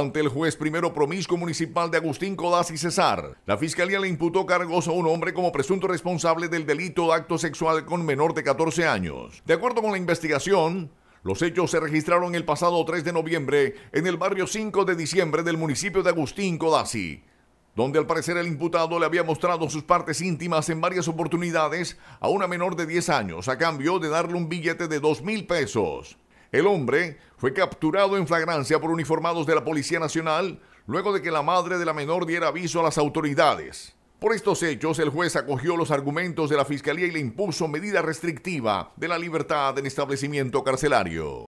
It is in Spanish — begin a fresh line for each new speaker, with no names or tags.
ante el juez primero promiscuo municipal de Agustín Codazzi César, Cesar. La fiscalía le imputó cargos a un hombre como presunto responsable del delito de acto sexual con menor de 14 años. De acuerdo con la investigación, los hechos se registraron el pasado 3 de noviembre en el barrio 5 de diciembre del municipio de Agustín Codazzi, donde al parecer el imputado le había mostrado sus partes íntimas en varias oportunidades a una menor de 10 años a cambio de darle un billete de 2 mil pesos. El hombre fue capturado en flagrancia por uniformados de la Policía Nacional luego de que la madre de la menor diera aviso a las autoridades. Por estos hechos, el juez acogió los argumentos de la Fiscalía y le impuso medida restrictiva de la libertad en establecimiento carcelario.